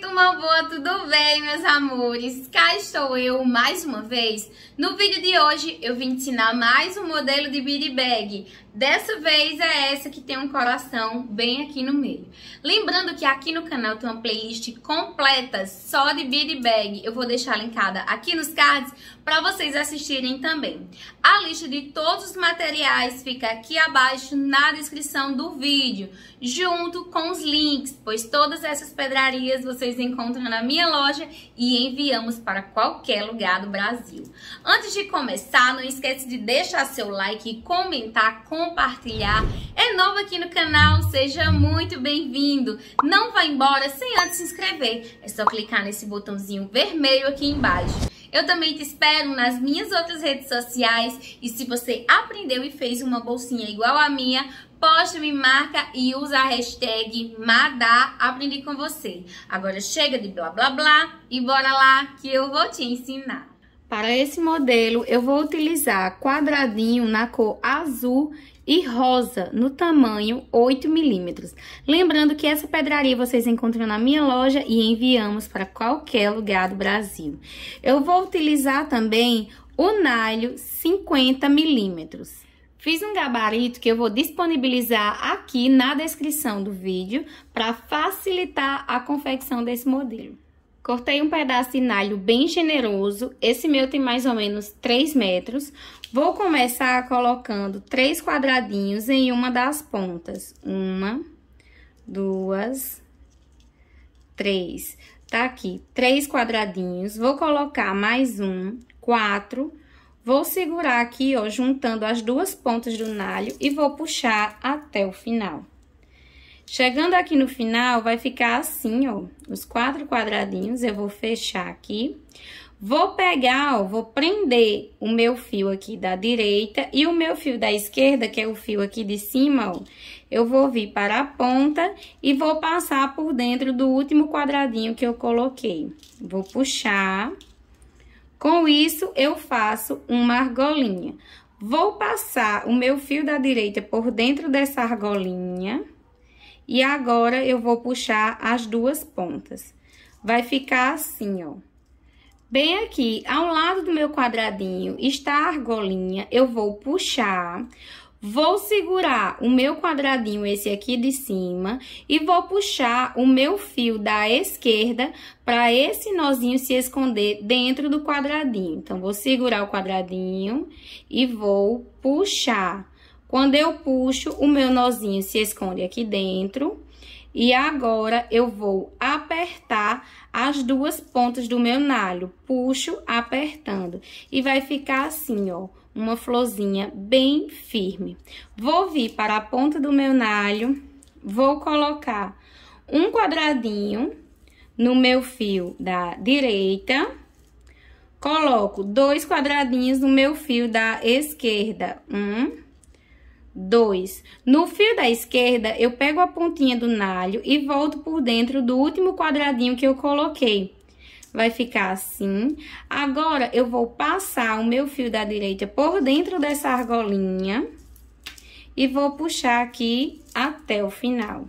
turma boa, tudo bem, meus amores? Cá estou eu mais uma vez. No vídeo de hoje eu vim ensinar mais um modelo de bead bag. Dessa vez é essa que tem um coração bem aqui no meio. Lembrando que aqui no canal tem uma playlist completa só de bead bag. Eu vou deixar linkada aqui nos cards para vocês assistirem também. A lista de todos os materiais fica aqui abaixo na descrição do vídeo, junto com os links, pois todas essas pedrarias vocês encontram na minha loja e enviamos para qualquer lugar do Brasil. Antes de começar, não esquece de deixar seu like e comentar, com compartilhar. É novo aqui no canal, seja muito bem-vindo. Não vá embora sem antes se inscrever. É só clicar nesse botãozinho vermelho aqui embaixo. Eu também te espero nas minhas outras redes sociais e se você aprendeu e fez uma bolsinha igual a minha, poste me marca e usa a hashtag Madá Aprendi com você. Agora chega de blá blá blá e bora lá que eu vou te ensinar. Para esse modelo, eu vou utilizar quadradinho na cor azul e rosa no tamanho 8 milímetros. Lembrando que essa pedraria vocês encontram na minha loja e enviamos para qualquer lugar do Brasil. Eu vou utilizar também o nalho 50 milímetros. Fiz um gabarito que eu vou disponibilizar aqui na descrição do vídeo para facilitar a confecção desse modelo. Cortei um pedaço de nalho bem generoso, esse meu tem mais ou menos 3 metros. Vou começar colocando três quadradinhos em uma das pontas. Uma, duas, três. Tá aqui, três quadradinhos. Vou colocar mais um, quatro. Vou segurar aqui, ó, juntando as duas pontas do nalho e vou puxar até o final. Chegando aqui no final, vai ficar assim, ó, os quatro quadradinhos. Eu vou fechar aqui. Vou pegar, ó, vou prender o meu fio aqui da direita e o meu fio da esquerda, que é o fio aqui de cima, ó, eu vou vir para a ponta e vou passar por dentro do último quadradinho que eu coloquei. Vou puxar. Com isso, eu faço uma argolinha. Vou passar o meu fio da direita por dentro dessa argolinha. E agora, eu vou puxar as duas pontas. Vai ficar assim, ó. Bem aqui, ao lado do meu quadradinho, está a argolinha. Eu vou puxar, vou segurar o meu quadradinho, esse aqui de cima, e vou puxar o meu fio da esquerda para esse nozinho se esconder dentro do quadradinho. Então, vou segurar o quadradinho e vou puxar. Quando eu puxo, o meu nozinho se esconde aqui dentro e agora, eu vou apertar as duas pontas do meu nalho. Puxo, apertando. E vai ficar assim, ó, uma florzinha bem firme. Vou vir para a ponta do meu nalho, vou colocar um quadradinho no meu fio da direita. Coloco dois quadradinhos no meu fio da esquerda. Um Dois. No fio da esquerda, eu pego a pontinha do nalho e volto por dentro do último quadradinho que eu coloquei. Vai ficar assim. Agora, eu vou passar o meu fio da direita por dentro dessa argolinha e vou puxar aqui até o final.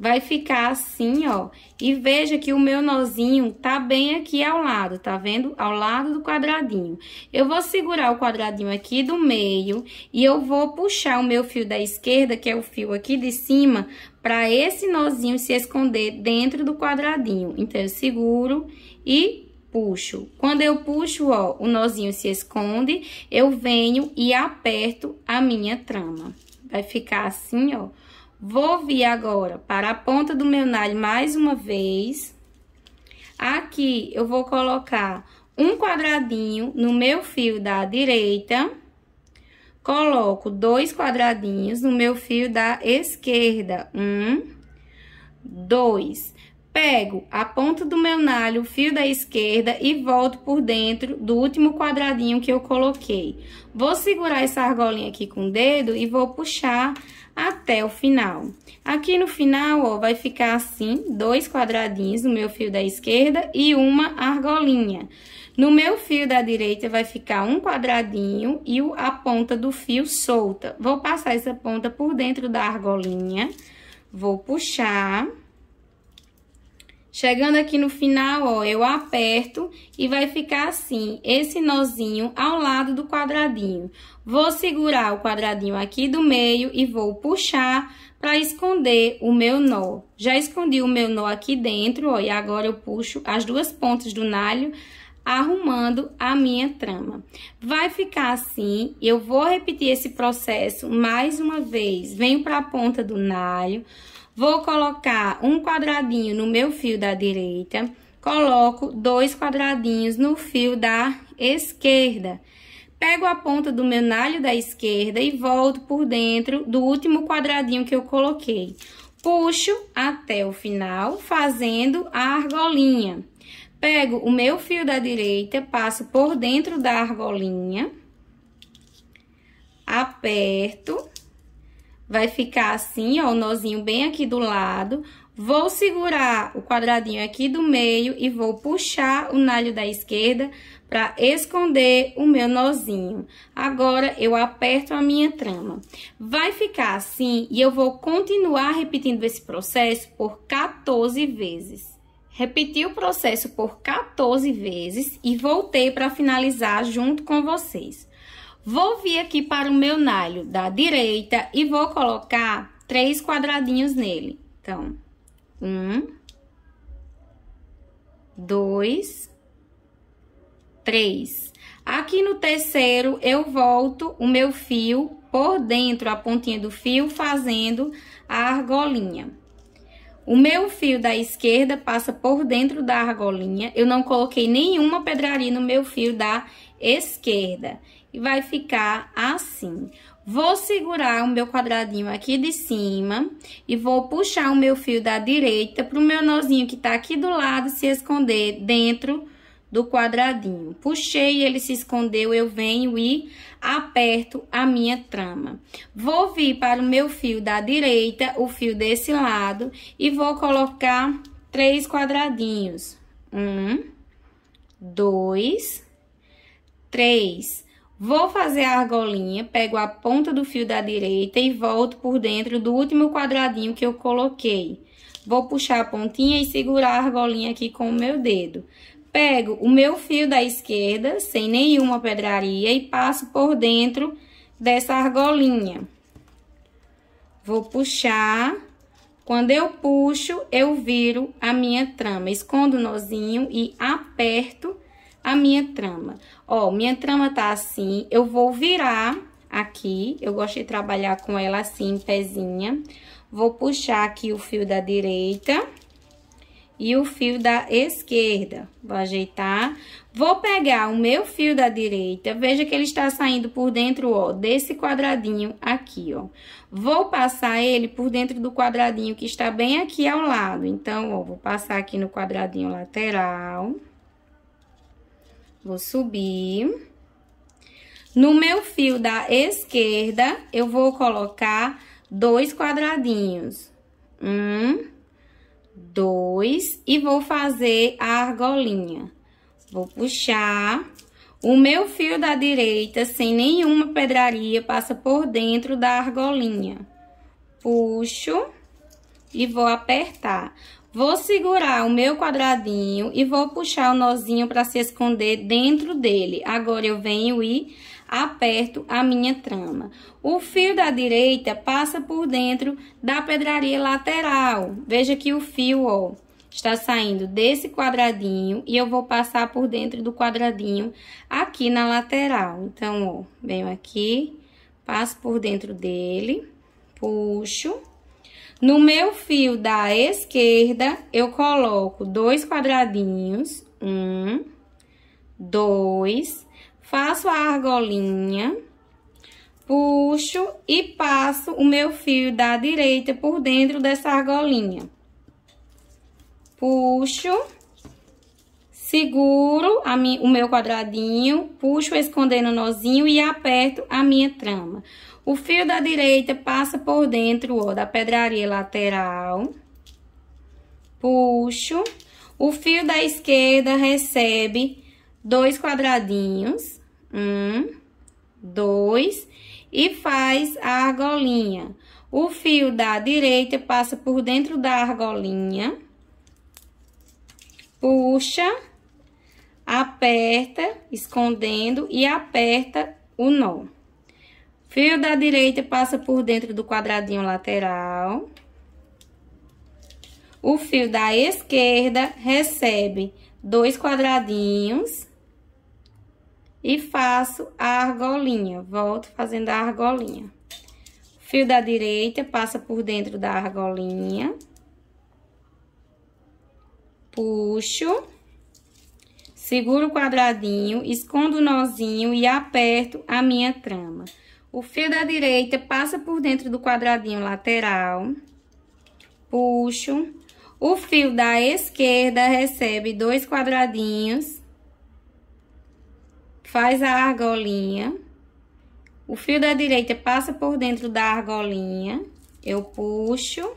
vai ficar assim, ó. E veja que o meu nozinho tá bem aqui ao lado, tá vendo? Ao lado do quadradinho. Eu vou segurar o quadradinho aqui do meio e eu vou puxar o meu fio da esquerda, que é o fio aqui de cima, para esse nozinho se esconder dentro do quadradinho. Então, eu seguro e puxo. Quando eu puxo, ó, o nozinho se esconde, eu venho e aperto a minha trama. Vai ficar assim, ó Vou vir agora para a ponta do meu nalho mais uma vez. Aqui, eu vou colocar um quadradinho no meu fio da direita. Coloco dois quadradinhos no meu fio da esquerda. Um, dois. Pego a ponta do meu nalho, o fio da esquerda e volto por dentro do último quadradinho que eu coloquei. Vou segurar essa argolinha aqui com o dedo e vou puxar até o final. Aqui no final, ó, vai ficar assim, dois quadradinhos no meu fio da esquerda e uma argolinha. No meu fio da direita vai ficar um quadradinho e a ponta do fio solta. Vou passar essa ponta por dentro da argolinha, vou puxar... Chegando aqui no final, ó, eu aperto e vai ficar assim, esse nozinho ao lado do quadradinho. Vou segurar o quadradinho aqui do meio e vou puxar para esconder o meu nó. Já escondi o meu nó aqui dentro, ó, e agora eu puxo as duas pontas do nalho arrumando a minha trama. Vai ficar assim, eu vou repetir esse processo mais uma vez. Venho para a ponta do nalho, Vou colocar um quadradinho no meu fio da direita, coloco dois quadradinhos no fio da esquerda. Pego a ponta do meu nalho da esquerda e volto por dentro do último quadradinho que eu coloquei. Puxo até o final, fazendo a argolinha. Pego o meu fio da direita, passo por dentro da argolinha, aperto vai ficar assim, ó, o nozinho bem aqui do lado. Vou segurar o quadradinho aqui do meio e vou puxar o nalho da esquerda para esconder o meu nozinho. Agora, eu aperto a minha trama. Vai ficar assim e eu vou continuar repetindo esse processo por 14 vezes. Repeti o processo por 14 vezes e voltei para finalizar junto com vocês. Vou vir aqui para o meu nalho da direita e vou colocar três quadradinhos nele. Então, um, dois, três. Aqui no terceiro, eu volto o meu fio por dentro, a pontinha do fio, fazendo a argolinha. O meu fio da esquerda passa por dentro da argolinha. Eu não coloquei nenhuma pedraria no meu fio da esquerda e vai ficar assim. Vou segurar o meu quadradinho aqui de cima e vou puxar o meu fio da direita pro meu nozinho que tá aqui do lado se esconder dentro do quadradinho. Puxei, ele se escondeu, eu venho e aperto a minha trama. Vou vir para o meu fio da direita, o fio desse lado, e vou colocar três quadradinhos. Um, dois, três. Vou fazer a argolinha, pego a ponta do fio da direita e volto por dentro do último quadradinho que eu coloquei. Vou puxar a pontinha e segurar a argolinha aqui com o meu dedo. Pego o meu fio da esquerda, sem nenhuma pedraria, e passo por dentro dessa argolinha. Vou puxar. Quando eu puxo, eu viro a minha trama. Escondo o nozinho e aperto a minha trama. Ó, minha trama tá assim, eu vou virar aqui, eu gosto de trabalhar com ela assim, pezinha. Vou puxar aqui o fio da direita e o fio da esquerda. Vou ajeitar. Vou pegar o meu fio da direita, veja que ele está saindo por dentro, ó, desse quadradinho aqui, ó. Vou passar ele por dentro do quadradinho que está bem aqui ao lado. Então, ó, vou passar aqui no quadradinho lateral. Lateral. Vou subir. No meu fio da esquerda, eu vou colocar dois quadradinhos. Um, dois, e vou fazer a argolinha. Vou puxar. O meu fio da direita, sem nenhuma pedraria, passa por dentro da argolinha. Puxo e vou apertar. Vou segurar o meu quadradinho e vou puxar o nozinho para se esconder dentro dele. Agora, eu venho e aperto a minha trama. O fio da direita passa por dentro da pedraria lateral. Veja que o fio, ó, está saindo desse quadradinho e eu vou passar por dentro do quadradinho aqui na lateral. Então, ó, venho aqui, passo por dentro dele, puxo no meu fio da esquerda, eu coloco dois quadradinhos, um, dois, faço a argolinha, puxo e passo o meu fio da direita por dentro dessa argolinha. Puxo, seguro o meu quadradinho, puxo escondendo o nozinho e aperto a minha trama. O fio da direita passa por dentro, ó, da pedraria lateral. Puxo. O fio da esquerda recebe dois quadradinhos. Um, dois. E faz a argolinha. O fio da direita passa por dentro da argolinha. Puxa. Aperta, escondendo, e aperta o nó. Fio da direita passa por dentro do quadradinho lateral. O fio da esquerda recebe dois quadradinhos. E faço a argolinha. Volto fazendo a argolinha. Fio da direita passa por dentro da argolinha. Puxo. Seguro o quadradinho, escondo o nozinho e aperto a minha trama. O fio da direita passa por dentro do quadradinho lateral, puxo. O fio da esquerda recebe dois quadradinhos, faz a argolinha. O fio da direita passa por dentro da argolinha, eu puxo.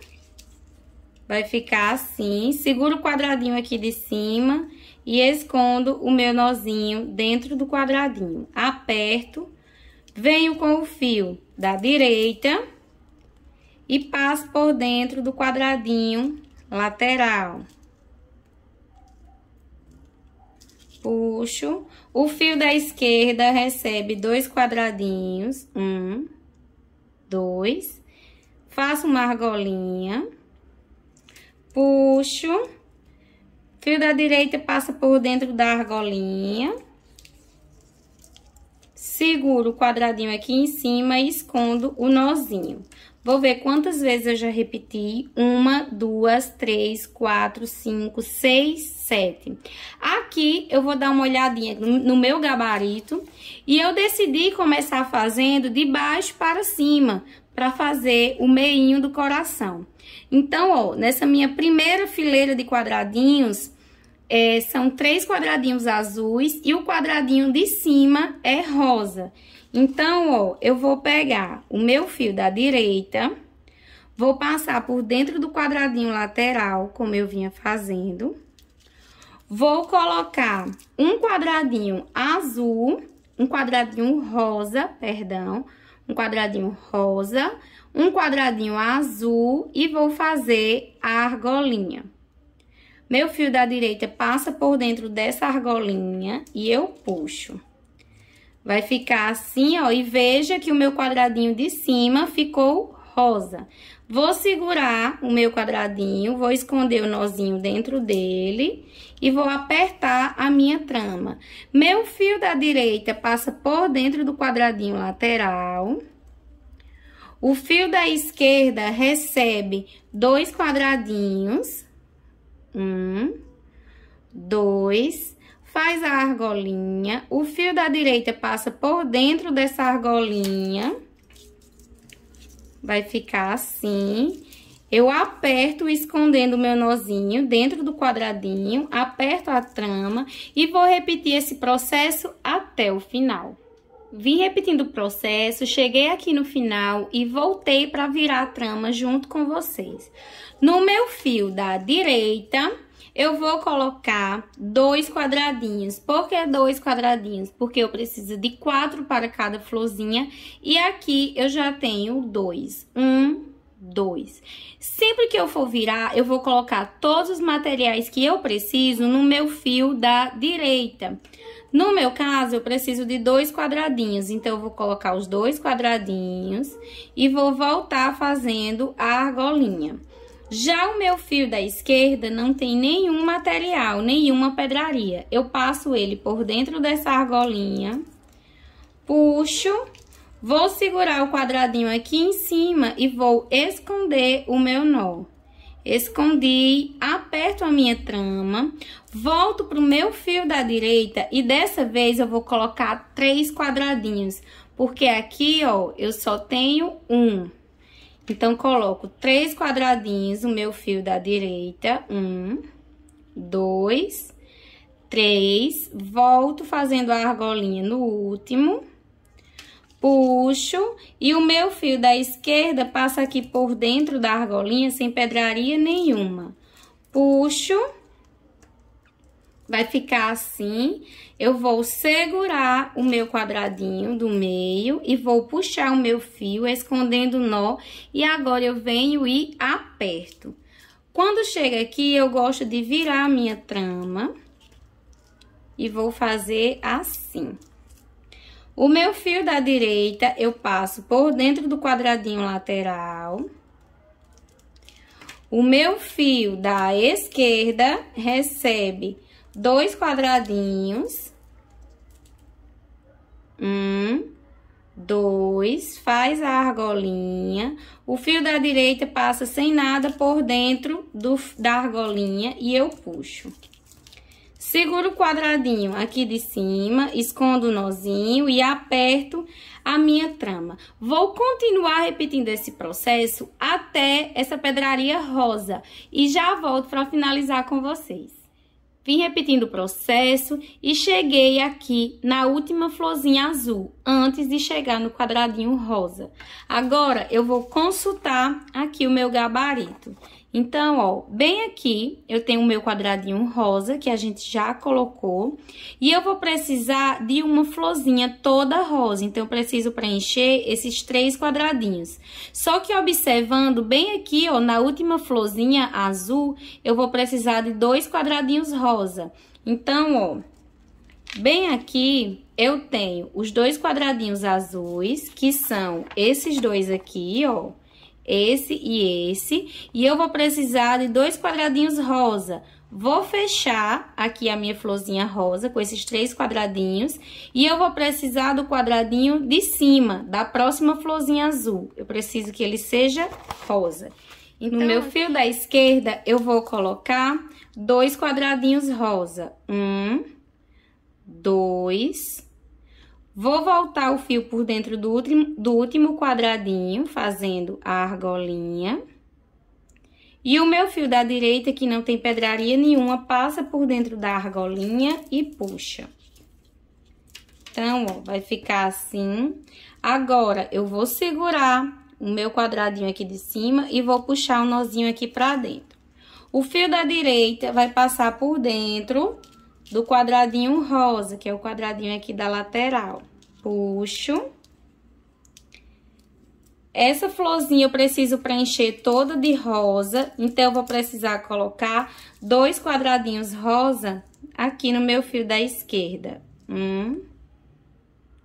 Vai ficar assim, seguro o quadradinho aqui de cima e escondo o meu nozinho dentro do quadradinho. Aperto venho com o fio da direita e passo por dentro do quadradinho lateral. Puxo. O fio da esquerda recebe dois quadradinhos. Um, dois. Faço uma argolinha. Puxo. Fio da direita passa por dentro da argolinha seguro o quadradinho aqui em cima e escondo o nozinho. Vou ver quantas vezes eu já repeti. Uma, duas, três, quatro, cinco, seis, sete. Aqui, eu vou dar uma olhadinha no meu gabarito. E eu decidi começar fazendo de baixo para cima, para fazer o meinho do coração. Então, ó, nessa minha primeira fileira de quadradinhos, é, são três quadradinhos azuis e o quadradinho de cima é rosa. Então, ó, eu vou pegar o meu fio da direita, vou passar por dentro do quadradinho lateral, como eu vinha fazendo. Vou colocar um quadradinho azul, um quadradinho rosa, perdão, um quadradinho rosa, um quadradinho azul e vou fazer a argolinha. Meu fio da direita passa por dentro dessa argolinha e eu puxo. Vai ficar assim, ó, e veja que o meu quadradinho de cima ficou rosa. Vou segurar o meu quadradinho, vou esconder o nozinho dentro dele e vou apertar a minha trama. Meu fio da direita passa por dentro do quadradinho lateral. O fio da esquerda recebe dois quadradinhos um, dois. Faz a argolinha. O fio da direita passa por dentro dessa argolinha. Vai ficar assim. Eu aperto escondendo o meu nozinho dentro do quadradinho, aperto a trama e vou repetir esse processo até o final. Vim repetindo o processo, cheguei aqui no final e voltei para virar a trama junto com vocês. No meu fio da direita, eu vou colocar dois quadradinhos. Por que dois quadradinhos? Porque eu preciso de quatro para cada florzinha. E aqui eu já tenho dois. Um, dois. Sempre que eu for virar, eu vou colocar todos os materiais que eu preciso no meu fio da direita. No meu caso, eu preciso de dois quadradinhos. Então, eu vou colocar os dois quadradinhos e vou voltar fazendo a argolinha. Já o meu fio da esquerda não tem nenhum material, nenhuma pedraria. Eu passo ele por dentro dessa argolinha, puxo, vou segurar o quadradinho aqui em cima e vou esconder o meu nó. Escondi, aperto a minha trama, volto pro meu fio da direita e dessa vez eu vou colocar três quadradinhos, porque aqui, ó, eu só tenho um. Então, coloco três quadradinhos o meu fio da direita. Um, dois, três. Volto fazendo a argolinha no último. Puxo. E o meu fio da esquerda passa aqui por dentro da argolinha, sem pedraria nenhuma. Puxo vai ficar assim. Eu vou segurar o meu quadradinho do meio e vou puxar o meu fio, escondendo o nó. E agora eu venho e aperto. Quando chega aqui, eu gosto de virar a minha trama e vou fazer assim. O meu fio da direita, eu passo por dentro do quadradinho lateral. O meu fio da esquerda recebe dois quadradinhos. Um, dois, faz a argolinha. O fio da direita passa sem nada por dentro do, da argolinha e eu puxo. Seguro o quadradinho aqui de cima, escondo o nozinho e aperto a minha trama. Vou continuar repetindo esse processo até essa pedraria rosa e já volto para finalizar com vocês. Vim repetindo o processo e cheguei aqui na última florzinha azul, antes de chegar no quadradinho rosa. Agora, eu vou consultar aqui o meu gabarito. Então, ó, bem aqui eu tenho o meu quadradinho rosa, que a gente já colocou. E eu vou precisar de uma florzinha toda rosa, então eu preciso preencher esses três quadradinhos. Só que observando bem aqui, ó, na última florzinha azul, eu vou precisar de dois quadradinhos rosa. Então, ó, bem aqui eu tenho os dois quadradinhos azuis, que são esses dois aqui, ó esse e esse, e eu vou precisar de dois quadradinhos rosa. Vou fechar aqui a minha florzinha rosa com esses três quadradinhos, e eu vou precisar do quadradinho de cima, da próxima florzinha azul. Eu preciso que ele seja rosa. Então, no meu fio da esquerda, eu vou colocar dois quadradinhos rosa. Um, dois, Vou voltar o fio por dentro do último, do último quadradinho, fazendo a argolinha. E o meu fio da direita, que não tem pedraria nenhuma, passa por dentro da argolinha e puxa. Então, ó, vai ficar assim. Agora, eu vou segurar o meu quadradinho aqui de cima e vou puxar o um nozinho aqui pra dentro. O fio da direita vai passar por dentro do quadradinho rosa, que é o quadradinho aqui da lateral. Puxo. Essa florzinha eu preciso preencher toda de rosa, então eu vou precisar colocar dois quadradinhos rosa aqui no meu fio da esquerda. Um,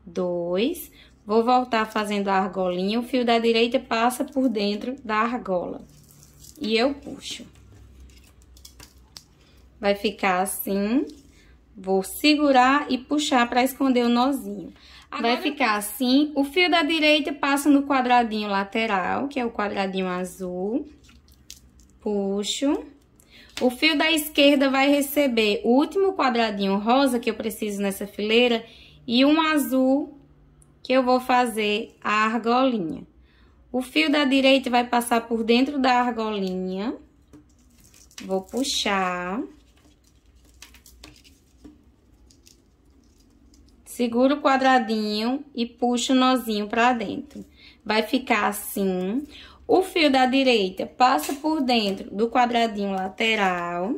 dois, vou voltar fazendo a argolinha, o fio da direita passa por dentro da argola. E eu puxo. Vai ficar assim, Vou segurar e puxar para esconder o nozinho. Agora, Vai ficar assim. O fio da direita passa no quadradinho lateral, que é o quadradinho azul. Puxo. O fio da esquerda vai receber o último quadradinho rosa que eu preciso nessa fileira e um azul que eu vou fazer a argolinha. O fio da direita vai passar por dentro da argolinha. Vou puxar. Seguro o quadradinho e puxo o nozinho pra dentro. Vai ficar assim. O fio da direita passa por dentro do quadradinho lateral.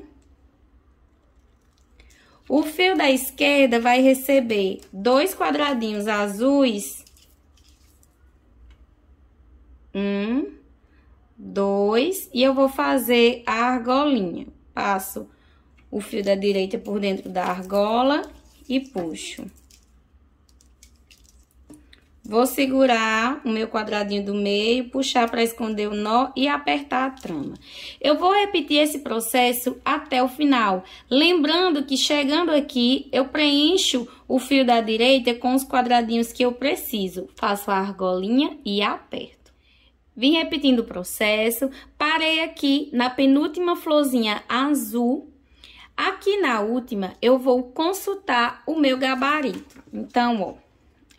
O fio da esquerda vai receber dois quadradinhos azuis. Um, dois. E eu vou fazer a argolinha. Passo o fio da direita por dentro da argola e puxo. Vou segurar o meu quadradinho do meio, puxar para esconder o nó e apertar a trama. Eu vou repetir esse processo até o final. Lembrando que chegando aqui, eu preencho o fio da direita com os quadradinhos que eu preciso. Faço a argolinha e aperto. Vim repetindo o processo, parei aqui na penúltima florzinha azul Aqui na última, eu vou consultar o meu gabarito. Então, ó,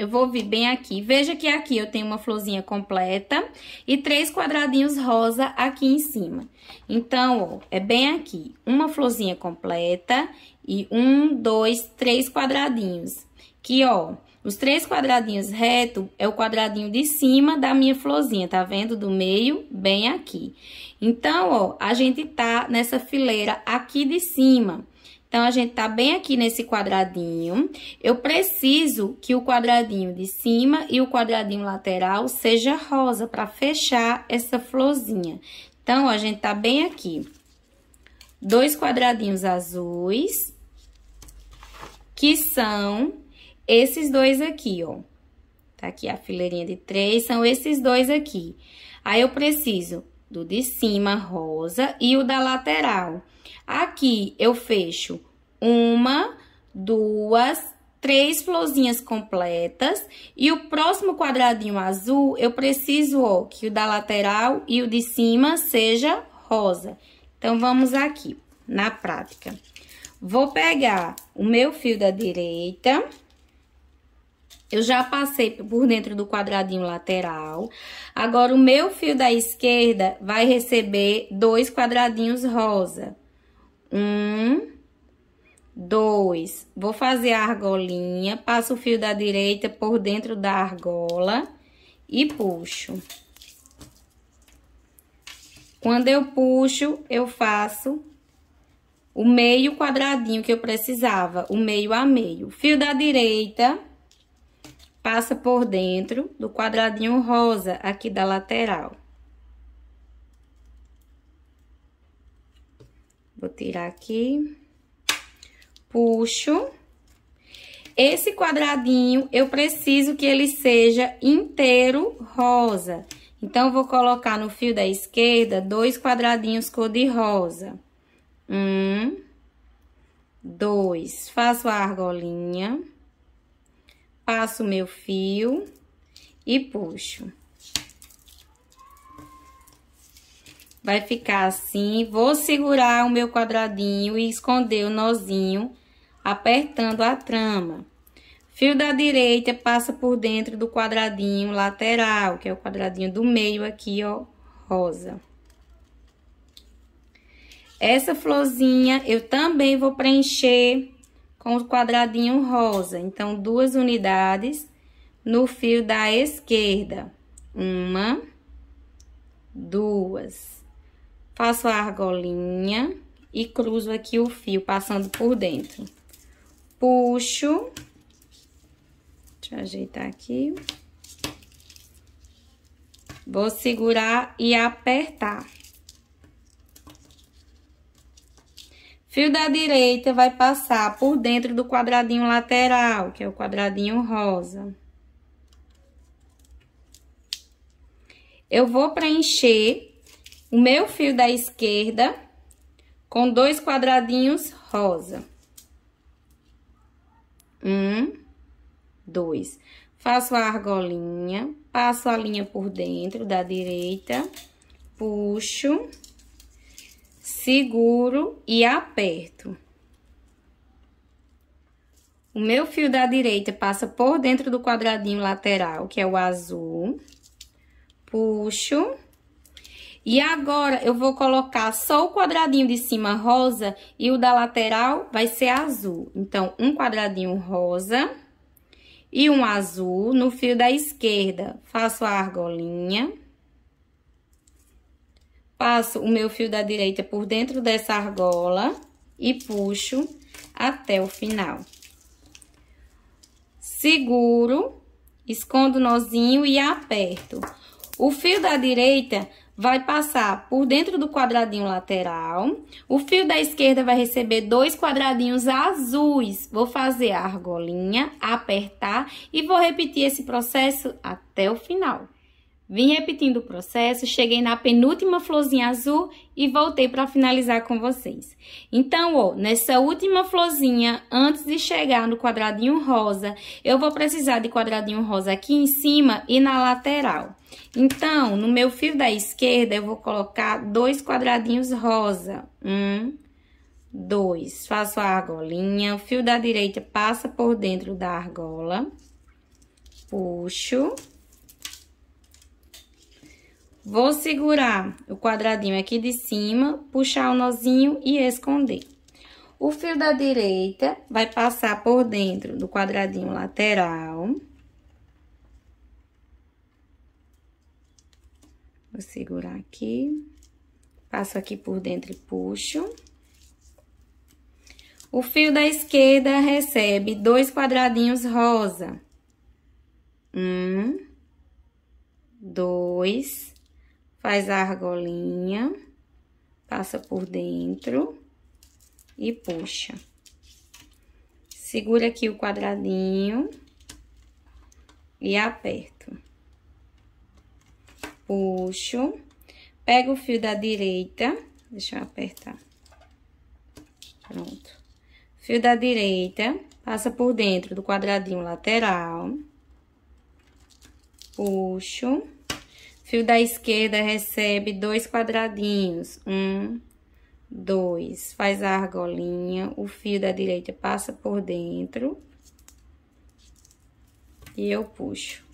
eu vou vir bem aqui. Veja que aqui eu tenho uma florzinha completa e três quadradinhos rosa aqui em cima. Então, ó, é bem aqui. Uma florzinha completa e um, dois, três quadradinhos. Que, ó, os três quadradinhos reto é o quadradinho de cima da minha florzinha, tá vendo? Do meio, bem aqui. Então, ó, a gente tá nessa fileira aqui de cima. Então, a gente tá bem aqui nesse quadradinho. Eu preciso que o quadradinho de cima e o quadradinho lateral seja rosa para fechar essa florzinha. Então, a gente tá bem aqui. Dois quadradinhos azuis, que são esses dois aqui, ó. Tá aqui a fileirinha de três, são esses dois aqui. Aí, eu preciso do de cima rosa e o da lateral. Aqui eu fecho uma, duas, três florzinhas completas. E o próximo quadradinho azul, eu preciso ó, que o da lateral e o de cima seja rosa. Então, vamos aqui na prática. Vou pegar o meu fio da direita. Eu já passei por dentro do quadradinho lateral. Agora, o meu fio da esquerda vai receber dois quadradinhos rosa. Um, dois. Vou fazer a argolinha, passo o fio da direita por dentro da argola e puxo. Quando eu puxo, eu faço o meio quadradinho que eu precisava, o meio a meio. Fio da direita passa por dentro do quadradinho rosa aqui da lateral. Vou tirar aqui. Puxo. Esse quadradinho, eu preciso que ele seja inteiro rosa. Então, vou colocar no fio da esquerda dois quadradinhos cor de rosa. Um, dois. Faço a argolinha, passo meu fio e puxo. Vai ficar assim. Vou segurar o meu quadradinho e esconder o nozinho, apertando a trama. Fio da direita passa por dentro do quadradinho lateral, que é o quadradinho do meio aqui, ó, rosa. Essa florzinha eu também vou preencher com o quadradinho rosa. Então, duas unidades no fio da esquerda. Uma, duas. Faço a argolinha e cruzo aqui o fio passando por dentro. Puxo. Deixa eu ajeitar aqui. Vou segurar e apertar. Fio da direita vai passar por dentro do quadradinho lateral, que é o quadradinho rosa. Eu vou preencher o meu fio da esquerda com dois quadradinhos rosa. Um, dois. Faço a argolinha, passo a linha por dentro da direita, puxo, seguro e aperto. O meu fio da direita passa por dentro do quadradinho lateral, que é o azul. Puxo, e agora, eu vou colocar só o quadradinho de cima rosa e o da lateral vai ser azul. Então, um quadradinho rosa e um azul no fio da esquerda. Faço a argolinha. Passo o meu fio da direita por dentro dessa argola e puxo até o final. Seguro, escondo o nozinho e aperto. O fio da direita vai passar por dentro do quadradinho lateral. O fio da esquerda vai receber dois quadradinhos azuis. Vou fazer a argolinha, apertar e vou repetir esse processo até o final. Vim repetindo o processo, cheguei na penúltima florzinha azul e voltei para finalizar com vocês. Então, ó, nessa última florzinha, antes de chegar no quadradinho rosa, eu vou precisar de quadradinho rosa aqui em cima e na lateral. Então, no meu fio da esquerda, eu vou colocar dois quadradinhos rosa. Um, dois. Faço a argolinha, o fio da direita passa por dentro da argola. Puxo. Vou segurar o quadradinho aqui de cima, puxar o nozinho e esconder. O fio da direita vai passar por dentro do quadradinho lateral. Vou segurar aqui. Passo aqui por dentro e puxo. O fio da esquerda recebe dois quadradinhos rosa. Um, dois, faz a argolinha, passa por dentro e puxa. Segura aqui o quadradinho e aperto. Puxo, pego o fio da direita, deixa eu apertar. Pronto. Fio da direita, passa por dentro do quadradinho lateral. Puxo Fio da esquerda recebe dois quadradinhos. Um, dois. Faz a argolinha. O fio da direita passa por dentro. E eu puxo.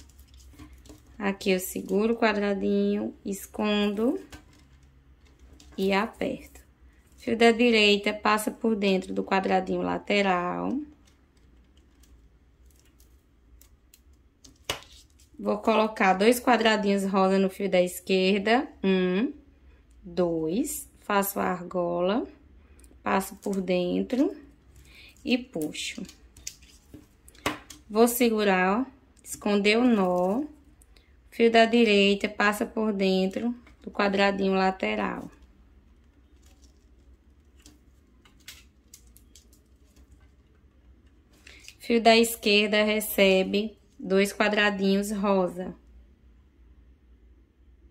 Aqui eu seguro o quadradinho, escondo e aperto. Fio da direita passa por dentro do quadradinho lateral. Vou colocar dois quadradinhos rosa no fio da esquerda. Um, dois. Faço a argola. Passo por dentro. E puxo. Vou segurar, ó. Esconder o nó. Fio da direita passa por dentro do quadradinho lateral. Fio da esquerda recebe dois quadradinhos rosa.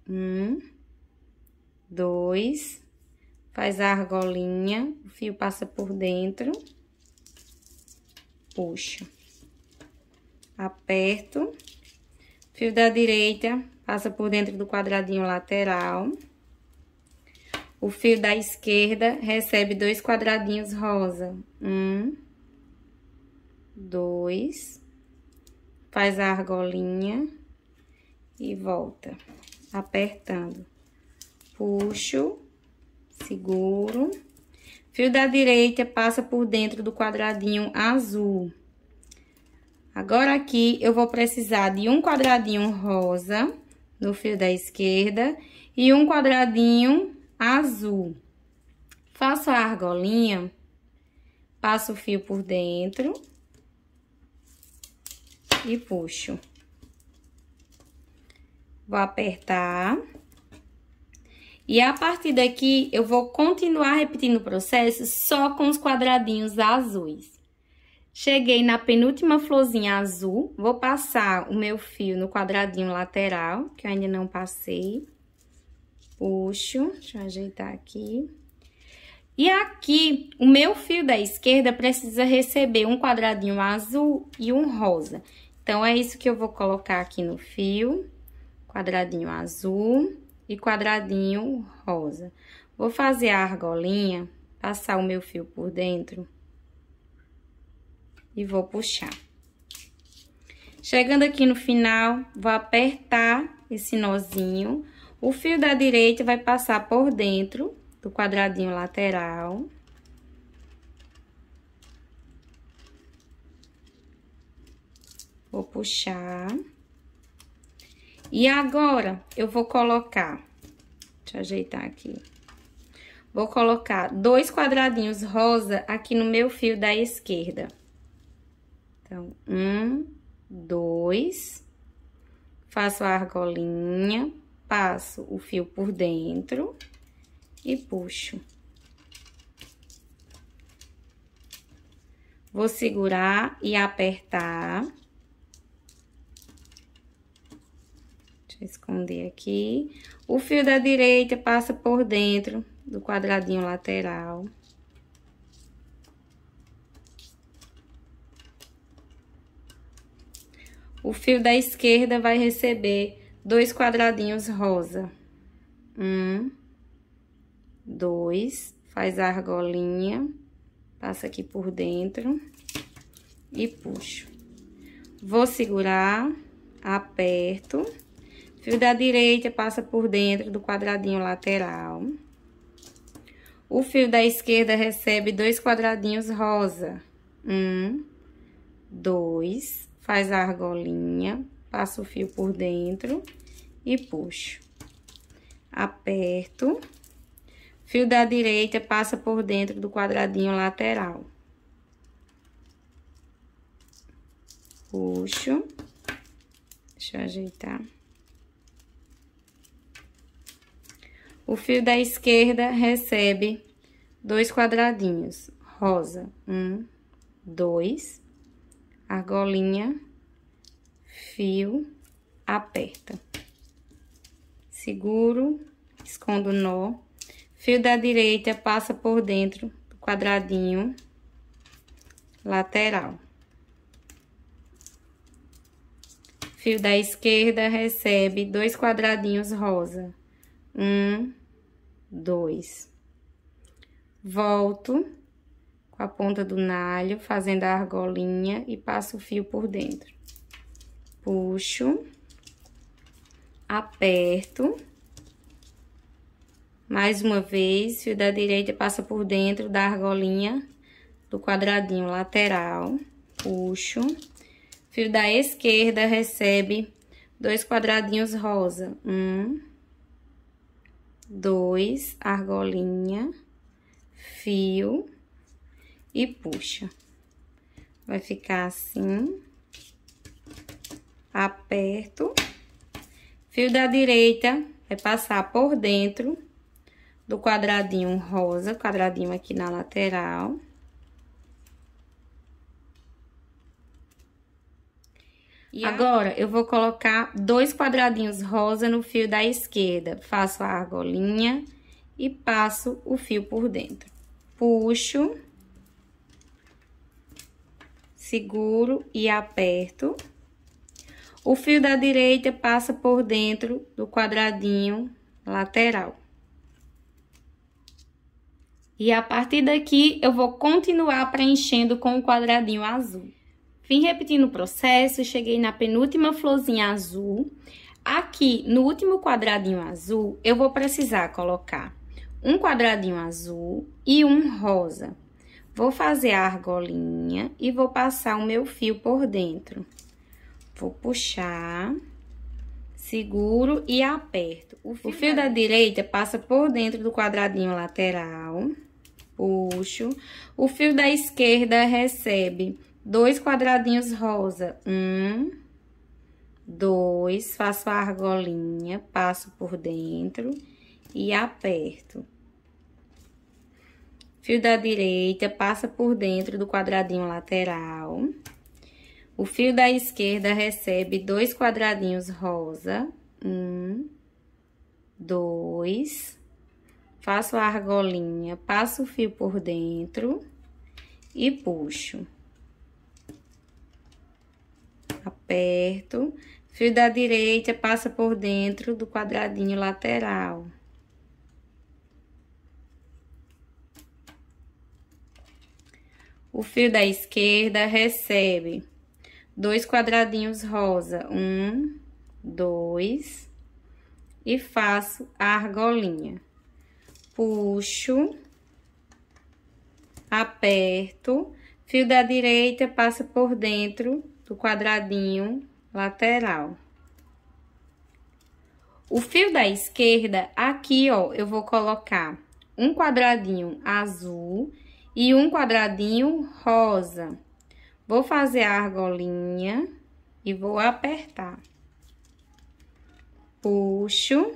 Um, dois, faz a argolinha, o fio passa por dentro, puxa, aperto, fio da direita passa por dentro do quadradinho lateral, o fio da esquerda recebe dois quadradinhos rosa, um, dois, faz a argolinha e volta, apertando. Puxo, seguro. Fio da direita passa por dentro do quadradinho azul. Agora, aqui, eu vou precisar de um quadradinho rosa no fio da esquerda e um quadradinho azul. Faço a argolinha, passo o fio por dentro e puxo. Vou apertar. E a partir daqui, eu vou continuar repetindo o processo só com os quadradinhos azuis. Cheguei na penúltima florzinha azul, vou passar o meu fio no quadradinho lateral, que eu ainda não passei. Puxo, deixa eu ajeitar aqui. E aqui, o meu fio da esquerda precisa receber um quadradinho azul e um rosa. Então, é isso que eu vou colocar aqui no fio, quadradinho azul e quadradinho rosa. Vou fazer a argolinha, passar o meu fio por dentro e vou puxar. Chegando aqui no final, vou apertar esse nozinho. O fio da direita vai passar por dentro do quadradinho lateral. Vou puxar. E agora, eu vou colocar... Deixa eu ajeitar aqui. Vou colocar dois quadradinhos rosa aqui no meu fio da esquerda. Então, um, dois. Faço a argolinha, passo o fio por dentro e puxo. Vou segurar e apertar. Deixa eu esconder aqui. O fio da direita passa por dentro do quadradinho lateral. O fio da esquerda vai receber dois quadradinhos rosa. Um, dois, faz a argolinha, passa aqui por dentro e puxo. Vou segurar, aperto Fio da direita passa por dentro do quadradinho lateral. O fio da esquerda recebe dois quadradinhos rosa. Um, dois, faz a argolinha, passa o fio por dentro e puxo. Aperto. Fio da direita passa por dentro do quadradinho lateral. Puxo. Deixa eu ajeitar. O fio da esquerda recebe dois quadradinhos, rosa, um, dois, argolinha, fio, aperta. Seguro, escondo o nó. Fio da direita passa por dentro do quadradinho lateral. Fio da esquerda recebe dois quadradinhos rosa. Um, dois. Volto com a ponta do nalho, fazendo a argolinha e passo o fio por dentro. Puxo, aperto. Mais uma vez, fio da direita passa por dentro da argolinha do quadradinho lateral. Puxo. Fio da esquerda recebe dois quadradinhos rosa. Um, dois, argolinha, fio e puxa. Vai ficar assim, aperto, fio da direita, vai passar por dentro do quadradinho rosa, quadradinho aqui na lateral. E ah. agora, eu vou colocar dois quadradinhos rosa no fio da esquerda. Faço a argolinha e passo o fio por dentro. Puxo. Seguro e aperto. O fio da direita passa por dentro do quadradinho lateral. E a partir daqui, eu vou continuar preenchendo com o quadradinho azul. Vim repetindo o processo, cheguei na penúltima florzinha azul. Aqui, no último quadradinho azul, eu vou precisar colocar um quadradinho azul e um rosa. Vou fazer a argolinha e vou passar o meu fio por dentro. Vou puxar, seguro e aperto. O fio, o fio da é? direita passa por dentro do quadradinho lateral, puxo. O fio da esquerda recebe dois quadradinhos rosa, um, dois, faço a argolinha, passo por dentro e aperto. Fio da direita passa por dentro do quadradinho lateral. O fio da esquerda recebe dois quadradinhos rosa, um, dois, faço a argolinha, passo o fio por dentro e puxo aperto, fio da direita passa por dentro do quadradinho lateral. O fio da esquerda recebe dois quadradinhos rosa, um, dois, e faço a argolinha. Puxo, aperto, fio da direita passa por dentro do quadradinho lateral. O fio da esquerda, aqui, ó, eu vou colocar um quadradinho azul e um quadradinho rosa. Vou fazer a argolinha e vou apertar. Puxo.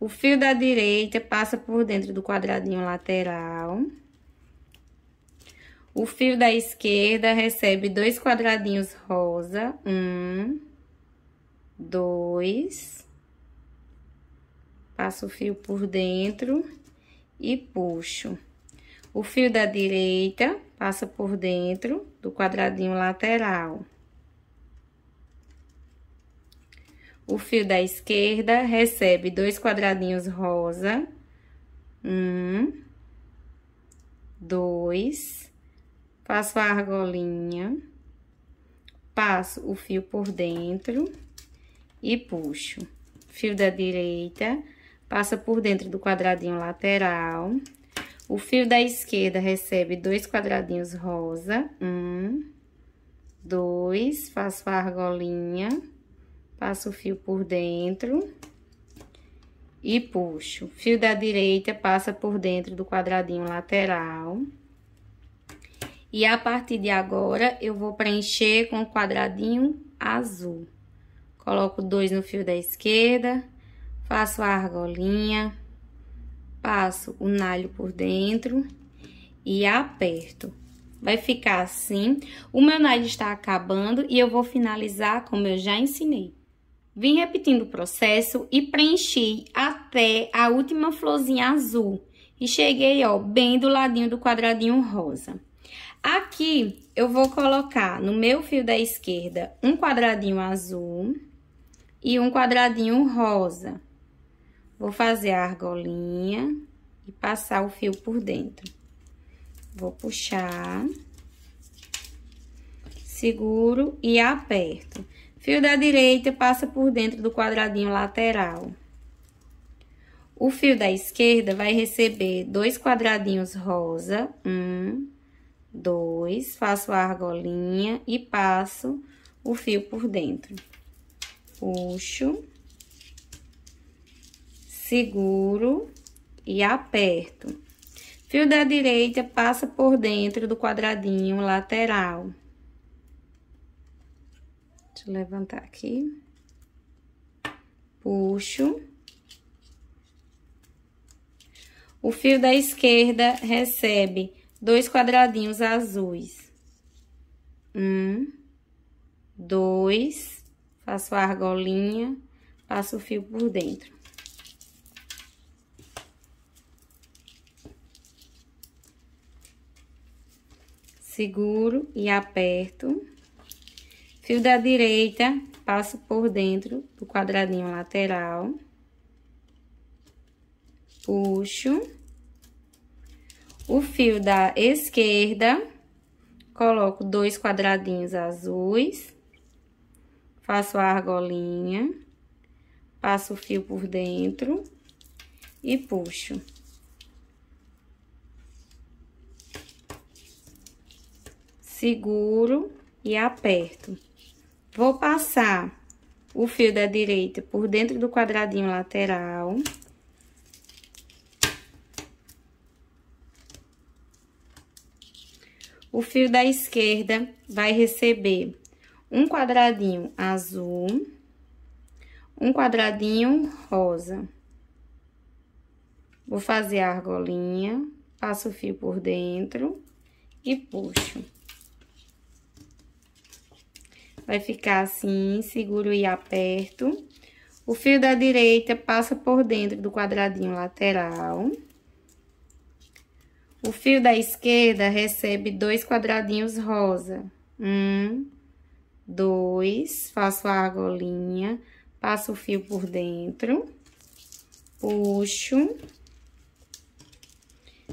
O fio da direita passa por dentro do quadradinho lateral. O fio da esquerda recebe dois quadradinhos rosa. Um, dois. Passo o fio por dentro e puxo. O fio da direita passa por dentro do quadradinho lateral. O fio da esquerda recebe dois quadradinhos rosa. Um, dois Faço a argolinha, passo o fio por dentro e puxo. Fio da direita, passa por dentro do quadradinho lateral. O fio da esquerda recebe dois quadradinhos rosa, um, dois, faço a argolinha, passo o fio por dentro e puxo. Fio da direita passa por dentro do quadradinho lateral. E a partir de agora, eu vou preencher com o um quadradinho azul. Coloco dois no fio da esquerda, faço a argolinha, passo o nalho por dentro e aperto. Vai ficar assim. O meu nalho está acabando e eu vou finalizar como eu já ensinei. Vim repetindo o processo e preenchi até a última florzinha azul. E cheguei, ó, bem do ladinho do quadradinho rosa. Aqui, eu vou colocar no meu fio da esquerda um quadradinho azul e um quadradinho rosa. Vou fazer a argolinha e passar o fio por dentro. Vou puxar, seguro e aperto. Fio da direita passa por dentro do quadradinho lateral. O fio da esquerda vai receber dois quadradinhos rosa, um dois, faço a argolinha e passo o fio por dentro. Puxo, seguro e aperto. Fio da direita passa por dentro do quadradinho lateral. Deixa eu levantar aqui. Puxo. O fio da esquerda recebe dois quadradinhos azuis. Um, dois, faço a argolinha, passo o fio por dentro. Seguro e aperto. Fio da direita, passo por dentro do quadradinho lateral. Puxo o fio da esquerda, coloco dois quadradinhos azuis, faço a argolinha, passo o fio por dentro e puxo. Seguro e aperto. Vou passar o fio da direita por dentro do quadradinho lateral. O fio da esquerda vai receber um quadradinho azul, um quadradinho rosa. Vou fazer a argolinha, passo o fio por dentro e puxo. Vai ficar assim, seguro e aperto. O fio da direita passa por dentro do quadradinho lateral. O fio da esquerda recebe dois quadradinhos rosa. Um, dois, faço a argolinha, passo o fio por dentro, puxo,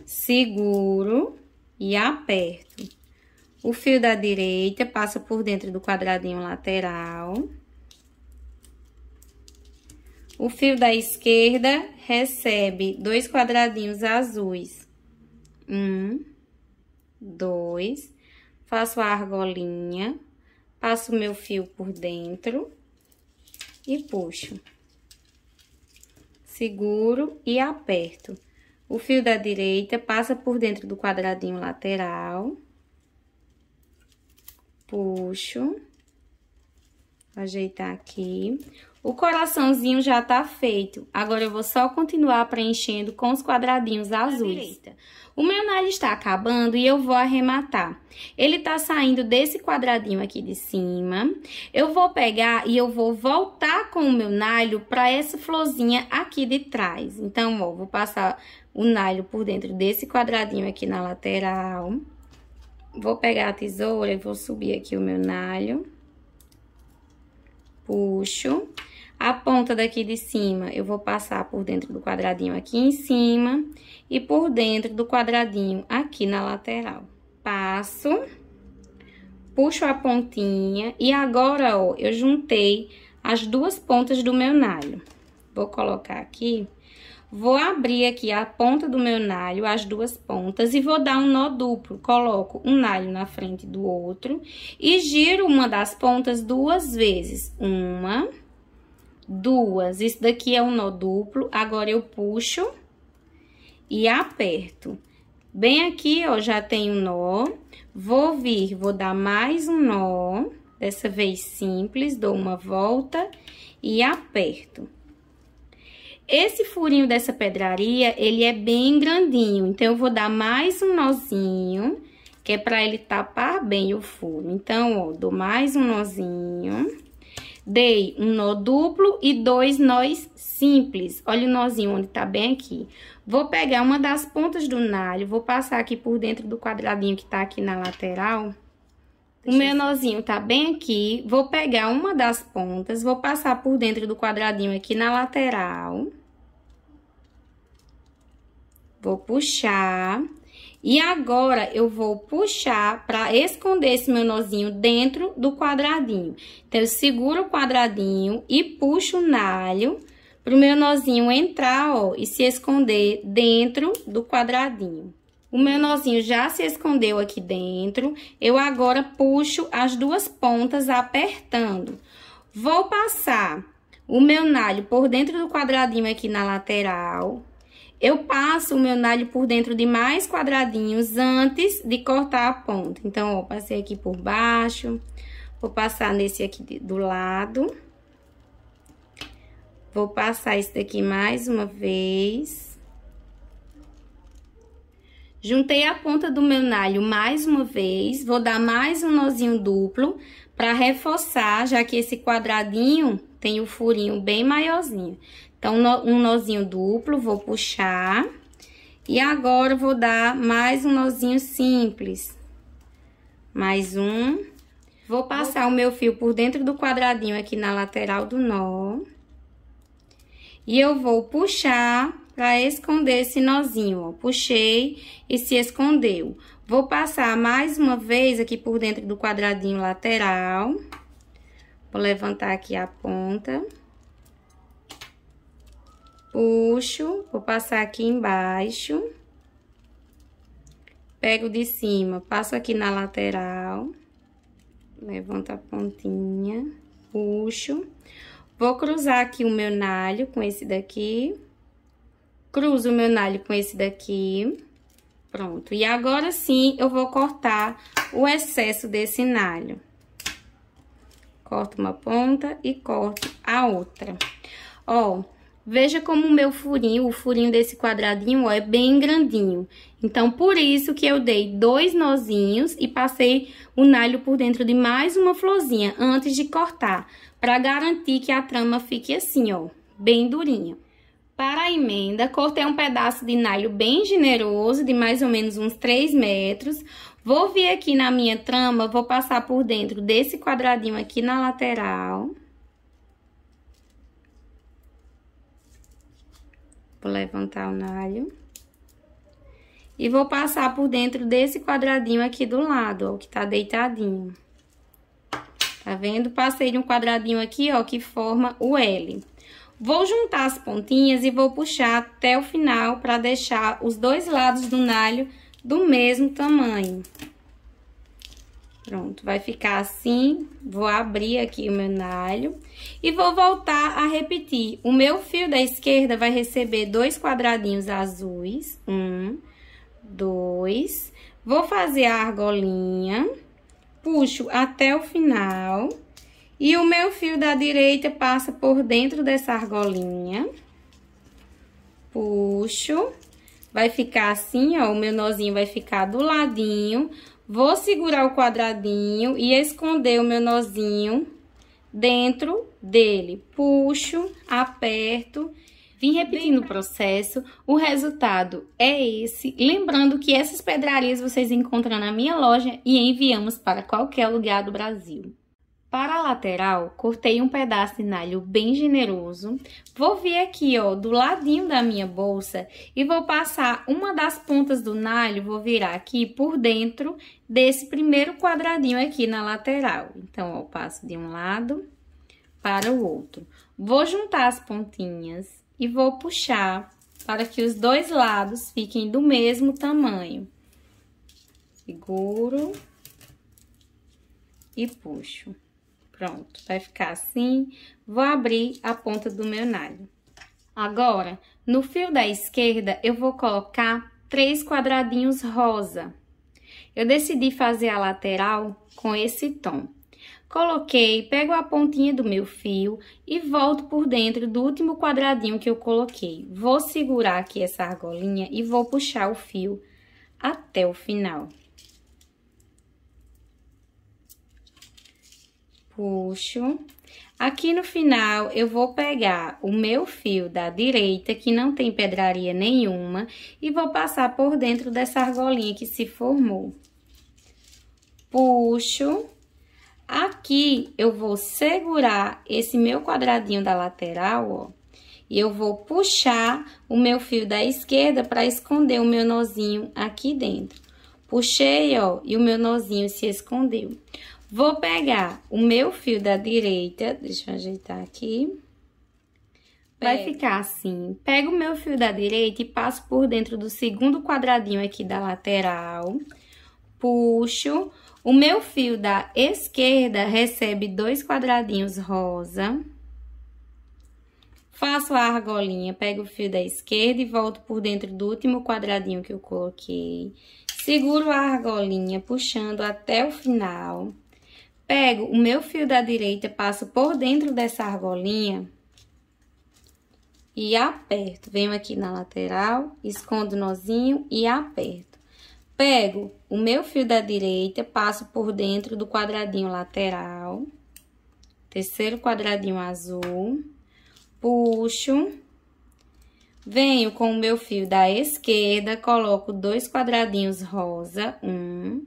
seguro e aperto. O fio da direita passa por dentro do quadradinho lateral. O fio da esquerda recebe dois quadradinhos azuis um, dois. Faço a argolinha, passo meu fio por dentro e puxo. Seguro e aperto. O fio da direita passa por dentro do quadradinho lateral. Puxo. Ajeitar aqui. O coraçãozinho já tá feito. Agora eu vou só continuar preenchendo com os quadradinhos azuis. O meu nalho está acabando e eu vou arrematar. Ele tá saindo desse quadradinho aqui de cima. Eu vou pegar e eu vou voltar com o meu nalho para essa florzinha aqui de trás. Então, ó, vou passar o nalho por dentro desse quadradinho aqui na lateral. Vou pegar a tesoura e vou subir aqui o meu nalho. Puxo. A ponta daqui de cima, eu vou passar por dentro do quadradinho aqui em cima e por dentro do quadradinho aqui na lateral. Passo, puxo a pontinha e agora, ó, eu juntei as duas pontas do meu nalho. Vou colocar aqui, vou abrir aqui a ponta do meu nalho, as duas pontas, e vou dar um nó duplo. Coloco um nalho na frente do outro e giro uma das pontas duas vezes. Uma duas. Isso daqui é um nó duplo, agora eu puxo e aperto. Bem aqui, ó, já tem um nó. Vou vir, vou dar mais um nó, dessa vez simples, dou uma volta e aperto. Esse furinho dessa pedraria, ele é bem grandinho, então eu vou dar mais um nozinho, que é pra ele tapar bem o furo. Então, ó, dou mais um nozinho dei um nó duplo e dois nós simples. Olha o nozinho onde tá bem aqui. Vou pegar uma das pontas do nalho, vou passar aqui por dentro do quadradinho que tá aqui na lateral. O meu nozinho tá bem aqui, vou pegar uma das pontas, vou passar por dentro do quadradinho aqui na lateral. Vou puxar e agora, eu vou puxar para esconder esse meu nozinho dentro do quadradinho. Então, eu seguro o quadradinho e puxo o nalho pro meu nozinho entrar, ó, e se esconder dentro do quadradinho. O meu nozinho já se escondeu aqui dentro, eu agora puxo as duas pontas apertando. Vou passar o meu nalho por dentro do quadradinho aqui na lateral, eu passo o meu nalho por dentro de mais quadradinhos antes de cortar a ponta. Então, ó, passei aqui por baixo, vou passar nesse aqui do lado. Vou passar esse daqui mais uma vez. Juntei a ponta do meu nalho mais uma vez, vou dar mais um nozinho duplo para reforçar, já que esse quadradinho tem o furinho bem maiorzinho. Então, um nozinho duplo, vou puxar. E agora, vou dar mais um nozinho simples. Mais um. Vou passar o meu fio por dentro do quadradinho aqui na lateral do nó. E eu vou puxar para esconder esse nozinho, ó. Puxei e se escondeu. Vou passar mais uma vez aqui por dentro do quadradinho lateral. Vou levantar aqui a ponta puxo, vou passar aqui embaixo. Pego de cima, passo aqui na lateral. Levanto a pontinha, puxo. Vou cruzar aqui o meu nalho com esse daqui. Cruzo o meu nalho com esse daqui. Pronto. E agora sim, eu vou cortar o excesso desse nalho. Corto uma ponta e corto a outra. Ó, Veja como o meu furinho, o furinho desse quadradinho, ó, é bem grandinho. Então, por isso que eu dei dois nozinhos e passei o nalho por dentro de mais uma florzinha antes de cortar, para garantir que a trama fique assim, ó, bem durinha. Para a emenda, cortei um pedaço de nalho bem generoso, de mais ou menos uns 3 metros. Vou vir aqui na minha trama, vou passar por dentro desse quadradinho aqui na lateral. Vou levantar o nalho. E vou passar por dentro desse quadradinho aqui do lado, ó, que tá deitadinho. Tá vendo? Passei de um quadradinho aqui, ó, que forma o L. Vou juntar as pontinhas e vou puxar até o final para deixar os dois lados do nalho do mesmo tamanho. Pronto, vai ficar assim. Vou abrir aqui o meu nalho e vou voltar a repetir. O meu fio da esquerda vai receber dois quadradinhos azuis. Um, dois. Vou fazer a argolinha. Puxo até o final. E o meu fio da direita passa por dentro dessa argolinha. Puxo. Vai ficar assim, ó. O meu nozinho vai ficar do ladinho. Vou segurar o quadradinho e esconder o meu nozinho dentro dele, puxo, aperto, vim repetindo o processo, o resultado é esse. Lembrando que essas pedrarias vocês encontram na minha loja e enviamos para qualquer lugar do Brasil. Para a lateral, cortei um pedaço de nalho bem generoso. Vou vir aqui, ó, do ladinho da minha bolsa e vou passar uma das pontas do nalho, vou virar aqui por dentro desse primeiro quadradinho aqui na lateral. Então, ó, passo de um lado para o outro. Vou juntar as pontinhas e vou puxar para que os dois lados fiquem do mesmo tamanho. Seguro e puxo. Pronto, vai ficar assim. Vou abrir a ponta do meu nalho. Agora, no fio da esquerda, eu vou colocar três quadradinhos rosa. Eu decidi fazer a lateral com esse tom. Coloquei, pego a pontinha do meu fio e volto por dentro do último quadradinho que eu coloquei. Vou segurar aqui essa argolinha e vou puxar o fio até o final. Puxo. Aqui no final, eu vou pegar o meu fio da direita, que não tem pedraria nenhuma, e vou passar por dentro dessa argolinha que se formou. Puxo Aqui, eu vou segurar esse meu quadradinho da lateral, ó, e eu vou puxar o meu fio da esquerda para esconder o meu nozinho aqui dentro. Puxei, ó, e o meu nozinho se escondeu. Vou pegar o meu fio da direita, deixa eu ajeitar aqui. Vai ficar assim. Pego o meu fio da direita e passo por dentro do segundo quadradinho aqui da lateral. Puxo o meu fio da esquerda recebe dois quadradinhos rosa. Faço a argolinha, pego o fio da esquerda e volto por dentro do último quadradinho que eu coloquei. Seguro a argolinha, puxando até o final. Pego o meu fio da direita, passo por dentro dessa argolinha e aperto. Venho aqui na lateral, escondo o nozinho e aperto. Pego o meu fio da direita, passo por dentro do quadradinho lateral, terceiro quadradinho azul, puxo, venho com o meu fio da esquerda, coloco dois quadradinhos rosa, um,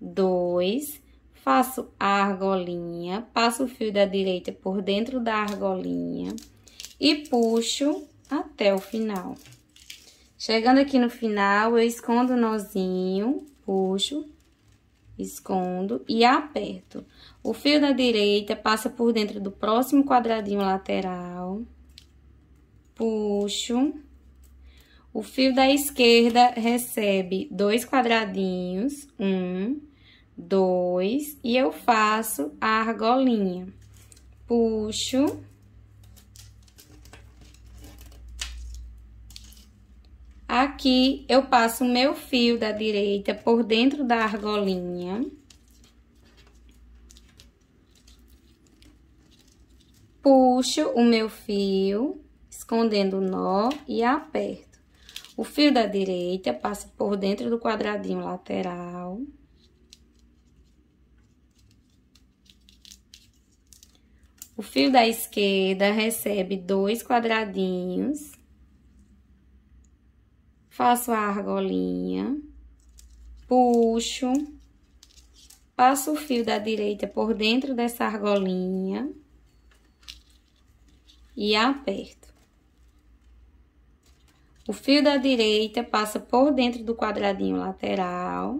dois, faço a argolinha, passo o fio da direita por dentro da argolinha e puxo até o final. Chegando aqui no final, eu escondo o nozinho, puxo, escondo e aperto. O fio da direita passa por dentro do próximo quadradinho lateral, puxo. O fio da esquerda recebe dois quadradinhos, um, dois, e eu faço a argolinha. Puxo Aqui, eu passo o meu fio da direita por dentro da argolinha. Puxo o meu fio, escondendo o nó e aperto. O fio da direita passa por dentro do quadradinho lateral. O fio da esquerda recebe dois quadradinhos faço a argolinha, puxo, passo o fio da direita por dentro dessa argolinha e aperto. O fio da direita passa por dentro do quadradinho lateral.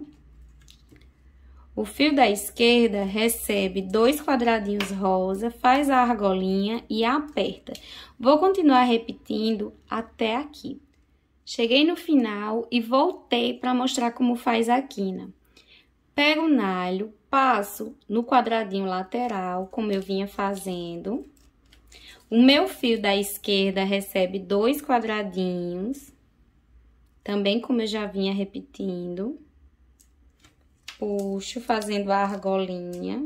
O fio da esquerda recebe dois quadradinhos rosa, faz a argolinha e aperta. Vou continuar repetindo até aqui. Cheguei no final e voltei para mostrar como faz a quina. Pego o nalho, passo no quadradinho lateral, como eu vinha fazendo. O meu fio da esquerda recebe dois quadradinhos, também como eu já vinha repetindo. Puxo, fazendo a argolinha.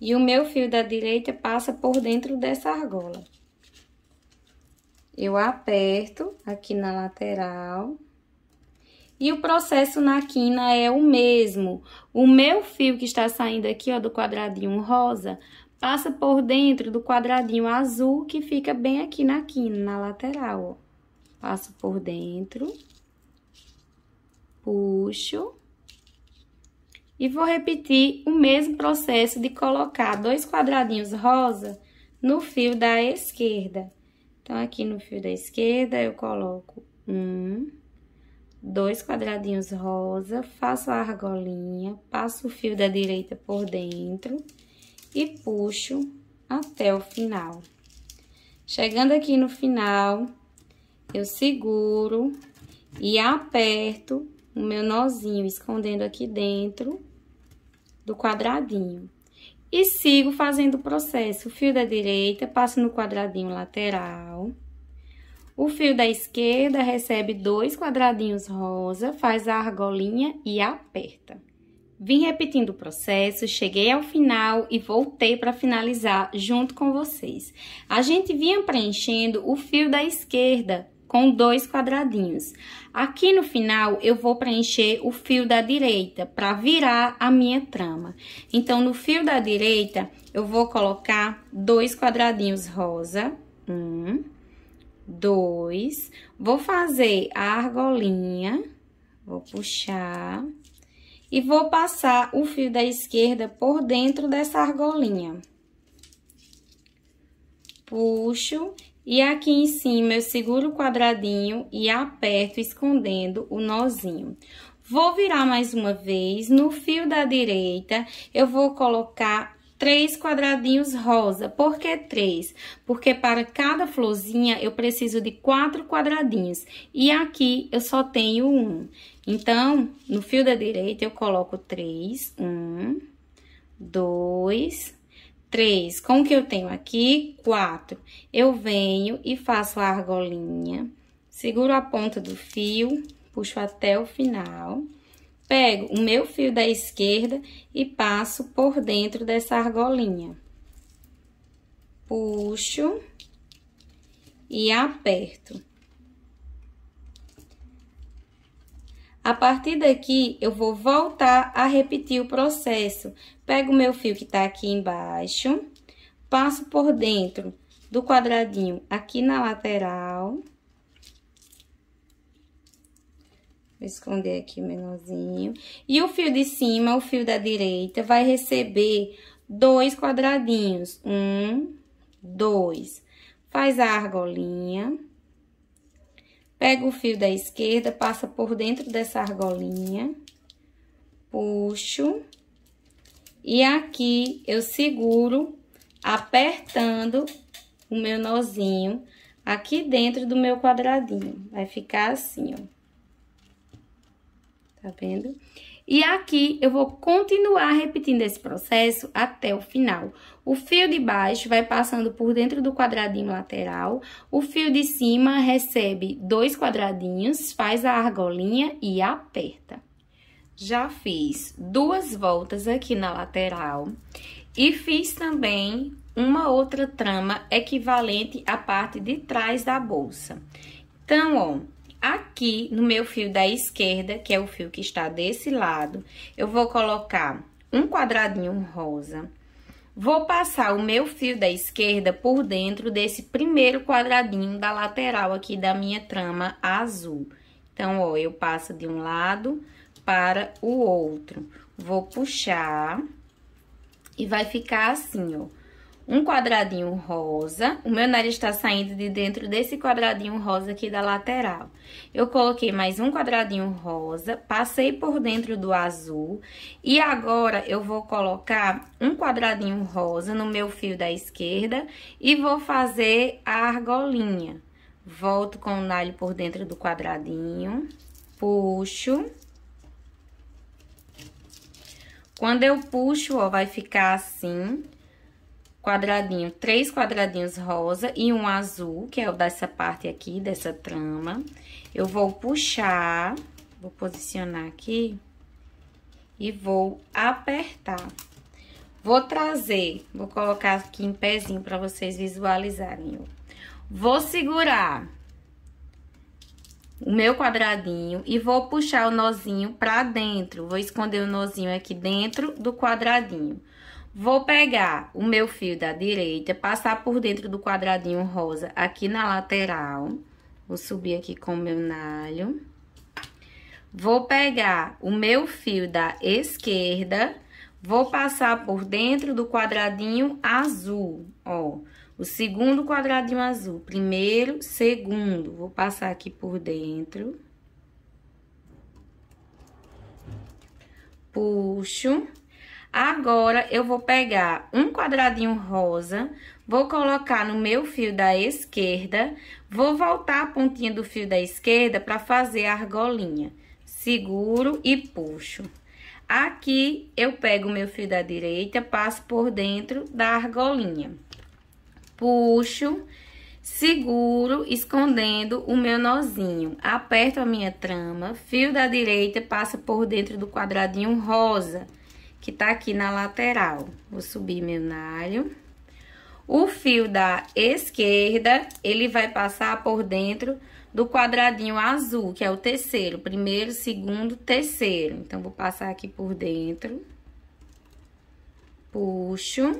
E o meu fio da direita passa por dentro dessa argola. Eu aperto aqui na lateral. E o processo na quina é o mesmo. O meu fio que está saindo aqui, ó, do quadradinho rosa, passa por dentro do quadradinho azul que fica bem aqui na quina, na lateral, ó. Passo por dentro, puxo e vou repetir o mesmo processo de colocar dois quadradinhos rosa no fio da esquerda. Então, aqui no fio da esquerda, eu coloco um, dois quadradinhos rosa, faço a argolinha, passo o fio da direita por dentro e puxo até o final. Chegando aqui no final, eu seguro e aperto o meu nozinho, escondendo aqui dentro do quadradinho. E sigo fazendo o processo. O fio da direita passa no quadradinho lateral. O fio da esquerda recebe dois quadradinhos rosa, faz a argolinha e aperta. Vim repetindo o processo, cheguei ao final e voltei para finalizar junto com vocês. A gente vinha preenchendo o fio da esquerda com dois quadradinhos. Aqui no final, eu vou preencher o fio da direita para virar a minha trama. Então, no fio da direita, eu vou colocar dois quadradinhos rosa. Um, dois. Vou fazer a argolinha, vou puxar. E vou passar o fio da esquerda por dentro dessa argolinha. Puxo e aqui em cima eu seguro o quadradinho e aperto escondendo o nozinho. Vou virar mais uma vez, no fio da direita eu vou colocar três quadradinhos rosa. Por que três? Porque para cada florzinha eu preciso de quatro quadradinhos e aqui eu só tenho um. Então, no fio da direita eu coloco três, um, dois, três. Com o que eu tenho aqui, quatro. Eu venho e faço a argolinha, seguro a ponta do fio, puxo até o final. Pego o meu fio da esquerda e passo por dentro dessa argolinha. Puxo e aperto. A partir daqui, eu vou voltar a repetir o processo. Pego o meu fio que tá aqui embaixo, passo por dentro do quadradinho aqui na lateral. Vou esconder aqui o menorzinho. E o fio de cima, o fio da direita, vai receber dois quadradinhos. Um, dois. Faz a argolinha. Pega o fio da esquerda, passa por dentro dessa argolinha, puxo. E aqui eu seguro apertando o meu nozinho aqui dentro do meu quadradinho. Vai ficar assim, ó. Tá vendo? E aqui eu vou continuar repetindo esse processo até o final. O fio de baixo vai passando por dentro do quadradinho lateral, o fio de cima recebe dois quadradinhos, faz a argolinha e aperta. Já fiz duas voltas aqui na lateral e fiz também uma outra trama equivalente à parte de trás da bolsa. Então, ó, aqui no meu fio da esquerda, que é o fio que está desse lado, eu vou colocar um quadradinho rosa, Vou passar o meu fio da esquerda por dentro desse primeiro quadradinho da lateral aqui da minha trama azul. Então, ó, eu passo de um lado para o outro. Vou puxar e vai ficar assim, ó um quadradinho rosa. O meu nariz está saindo de dentro desse quadradinho rosa aqui da lateral. Eu coloquei mais um quadradinho rosa, passei por dentro do azul. E agora, eu vou colocar um quadradinho rosa no meu fio da esquerda e vou fazer a argolinha. Volto com o nalho por dentro do quadradinho, puxo... Quando eu puxo, ó, vai ficar assim quadradinho, três quadradinhos rosa e um azul, que é o dessa parte aqui, dessa trama. Eu vou puxar, vou posicionar aqui e vou apertar. Vou trazer, vou colocar aqui em pezinho para vocês visualizarem. Vou segurar o meu quadradinho e vou puxar o nozinho para dentro. Vou esconder o nozinho aqui dentro do quadradinho. Vou pegar o meu fio da direita, passar por dentro do quadradinho rosa aqui na lateral. Vou subir aqui com o meu nalho. Vou pegar o meu fio da esquerda, vou passar por dentro do quadradinho azul, ó. O segundo quadradinho azul, primeiro, segundo. Vou passar aqui por dentro. Puxo. Agora, eu vou pegar um quadradinho rosa, vou colocar no meu fio da esquerda, vou voltar a pontinha do fio da esquerda para fazer a argolinha. Seguro e puxo. Aqui, eu pego o meu fio da direita, passo por dentro da argolinha. Puxo, seguro, escondendo o meu nozinho. Aperto a minha trama, fio da direita passa por dentro do quadradinho rosa que tá aqui na lateral. Vou subir meu nalho. O fio da esquerda, ele vai passar por dentro do quadradinho azul, que é o terceiro. Primeiro, segundo, terceiro. Então, vou passar aqui por dentro. Puxo.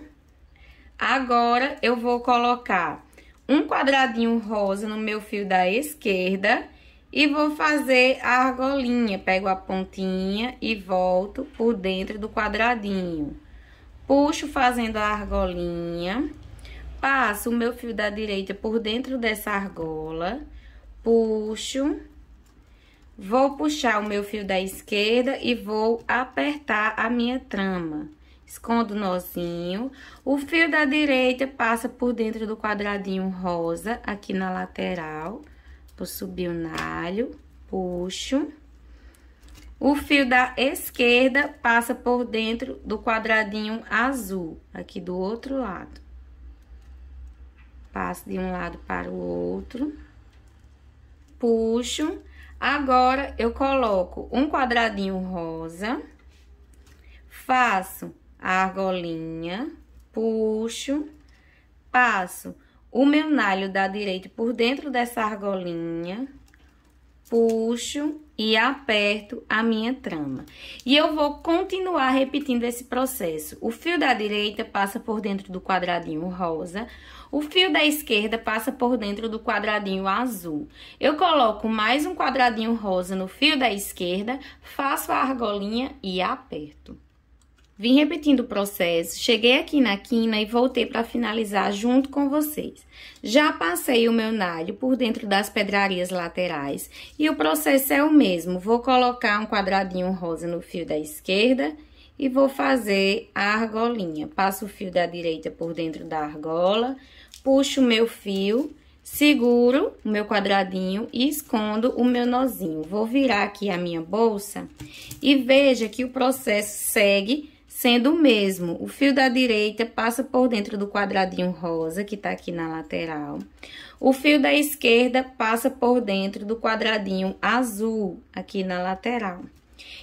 Agora, eu vou colocar um quadradinho rosa no meu fio da esquerda e vou fazer a argolinha. Pego a pontinha e volto por dentro do quadradinho. Puxo fazendo a argolinha. Passo o meu fio da direita por dentro dessa argola. Puxo. Vou puxar o meu fio da esquerda e vou apertar a minha trama. Escondo o nozinho. O fio da direita passa por dentro do quadradinho rosa aqui na lateral. Puxo. Vou subir o nalho, puxo. O fio da esquerda passa por dentro do quadradinho azul, aqui do outro lado. Passo de um lado para o outro. Puxo. Agora, eu coloco um quadradinho rosa. Faço a argolinha, puxo, passo o meu nalho da direita por dentro dessa argolinha, puxo e aperto a minha trama. E eu vou continuar repetindo esse processo. O fio da direita passa por dentro do quadradinho rosa, o fio da esquerda passa por dentro do quadradinho azul. Eu coloco mais um quadradinho rosa no fio da esquerda, faço a argolinha e aperto. Vim repetindo o processo, cheguei aqui na quina e voltei para finalizar junto com vocês. Já passei o meu nalho por dentro das pedrarias laterais e o processo é o mesmo. Vou colocar um quadradinho rosa no fio da esquerda e vou fazer a argolinha. Passo o fio da direita por dentro da argola, puxo o meu fio, seguro o meu quadradinho e escondo o meu nozinho. Vou virar aqui a minha bolsa e veja que o processo segue sendo o mesmo. O fio da direita passa por dentro do quadradinho rosa, que tá aqui na lateral. O fio da esquerda passa por dentro do quadradinho azul, aqui na lateral.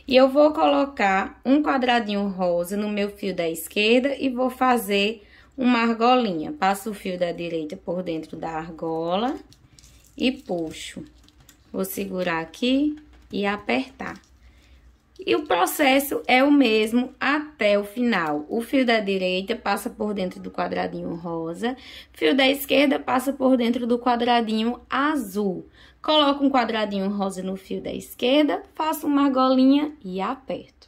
E eu vou colocar um quadradinho rosa no meu fio da esquerda e vou fazer uma argolinha. Passo o fio da direita por dentro da argola e puxo. Vou segurar aqui e apertar. E o processo é o mesmo até o final. O fio da direita passa por dentro do quadradinho rosa, fio da esquerda passa por dentro do quadradinho azul. Coloco um quadradinho rosa no fio da esquerda, faço uma argolinha e aperto.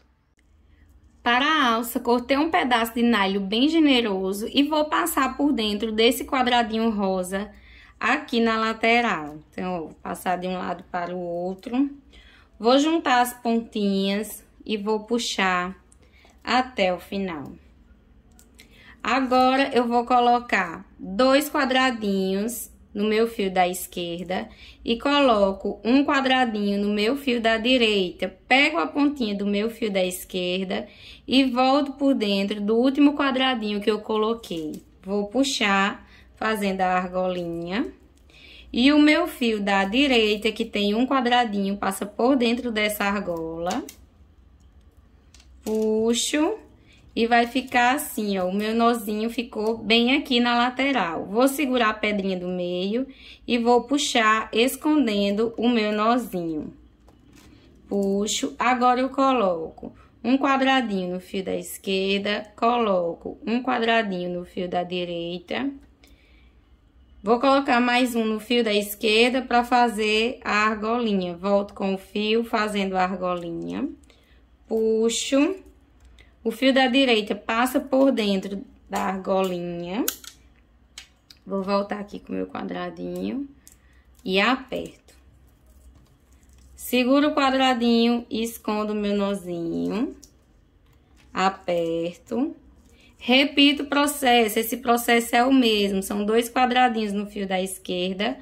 Para a alça, cortei um pedaço de nalho bem generoso e vou passar por dentro desse quadradinho rosa aqui na lateral. Então, vou passar de um lado para o outro. Vou juntar as pontinhas e vou puxar até o final. Agora, eu vou colocar dois quadradinhos no meu fio da esquerda e coloco um quadradinho no meu fio da direita. Pego a pontinha do meu fio da esquerda e volto por dentro do último quadradinho que eu coloquei. Vou puxar fazendo a argolinha. E o meu fio da direita, que tem um quadradinho, passa por dentro dessa argola. Puxo e vai ficar assim, ó. O meu nozinho ficou bem aqui na lateral. Vou segurar a pedrinha do meio e vou puxar escondendo o meu nozinho. Puxo, agora eu coloco um quadradinho no fio da esquerda, coloco um quadradinho no fio da direita Vou colocar mais um no fio da esquerda para fazer a argolinha. Volto com o fio fazendo a argolinha. Puxo. O fio da direita passa por dentro da argolinha. Vou voltar aqui com o meu quadradinho e aperto. Seguro o quadradinho e escondo o meu nozinho. Aperto. Repito o processo, esse processo é o mesmo, são dois quadradinhos no fio da esquerda.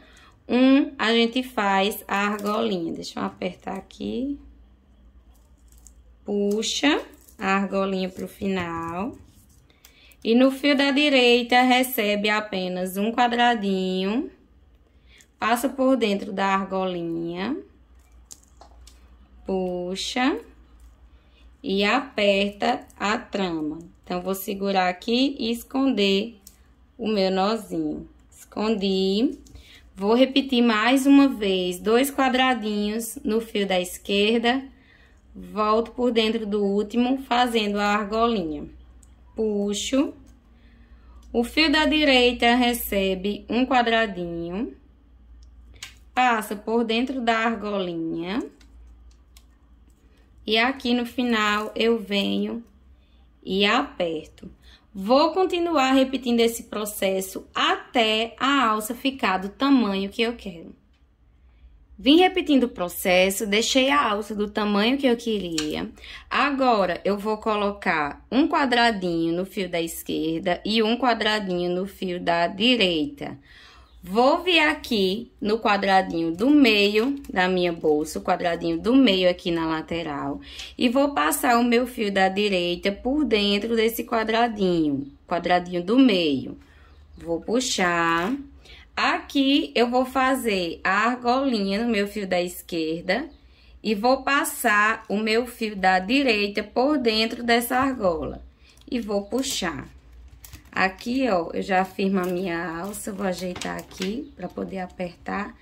Um, a gente faz a argolinha, deixa eu apertar aqui. Puxa a argolinha pro final. E no fio da direita, recebe apenas um quadradinho. Passa por dentro da argolinha. Puxa. E aperta a trama. Então, vou segurar aqui e esconder o meu nozinho. Escondi. Vou repetir mais uma vez, dois quadradinhos no fio da esquerda. Volto por dentro do último, fazendo a argolinha. Puxo. O fio da direita recebe um quadradinho. Passa por dentro da argolinha. E aqui no final, eu venho e aperto. Vou continuar repetindo esse processo até a alça ficar do tamanho que eu quero. Vim repetindo o processo, deixei a alça do tamanho que eu queria. Agora, eu vou colocar um quadradinho no fio da esquerda e um quadradinho no fio da direita. Vou vir aqui no quadradinho do meio da minha bolsa, o quadradinho do meio aqui na lateral, e vou passar o meu fio da direita por dentro desse quadradinho, quadradinho do meio. Vou puxar. Aqui eu vou fazer a argolinha no meu fio da esquerda e vou passar o meu fio da direita por dentro dessa argola e vou puxar. Aqui, ó, eu já firmo a minha alça, vou ajeitar aqui pra poder apertar.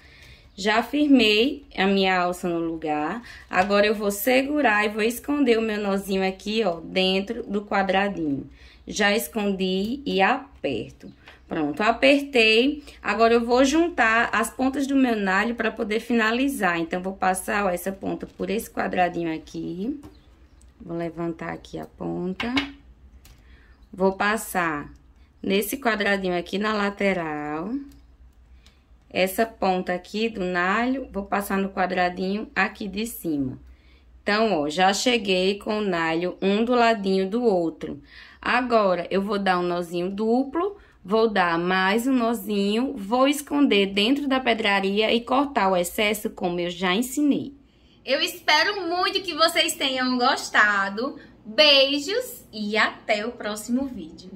Já firmei a minha alça no lugar. Agora, eu vou segurar e vou esconder o meu nozinho aqui, ó, dentro do quadradinho. Já escondi e aperto. Pronto, apertei. Agora, eu vou juntar as pontas do meu nalho para poder finalizar. Então, vou passar ó, essa ponta por esse quadradinho aqui. Vou levantar aqui a ponta. Vou passar nesse quadradinho aqui na lateral. Essa ponta aqui do nalho, vou passar no quadradinho aqui de cima. Então, ó, já cheguei com o nalho um do ladinho do outro. Agora, eu vou dar um nozinho duplo, vou dar mais um nozinho, vou esconder dentro da pedraria e cortar o excesso como eu já ensinei. Eu espero muito que vocês tenham gostado. Beijos e até o próximo vídeo.